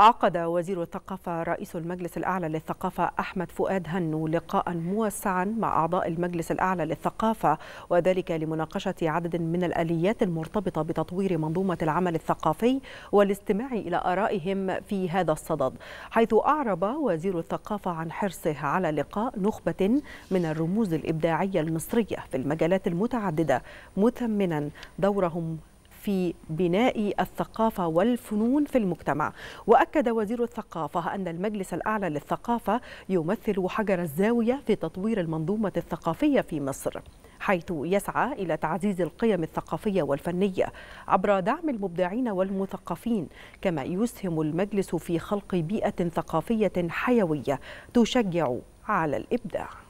عقد وزير الثقافة رئيس المجلس الأعلى للثقافة أحمد فؤاد هنو لقاء موسعا مع أعضاء المجلس الأعلى للثقافة وذلك لمناقشة عدد من الآليات المرتبطة بتطوير منظومة العمل الثقافي والاستماع إلى آرائهم في هذا الصدد حيث أعرب وزير الثقافة عن حرصه على لقاء نخبة من الرموز الإبداعية المصرية في المجالات المتعددة مثمنا دورهم في بناء الثقافة والفنون في المجتمع وأكد وزير الثقافة أن المجلس الأعلى للثقافة يمثل حجر الزاوية في تطوير المنظومة الثقافية في مصر حيث يسعى إلى تعزيز القيم الثقافية والفنية عبر دعم المبدعين والمثقفين كما يسهم المجلس في خلق بيئة ثقافية حيوية تشجع على الإبداع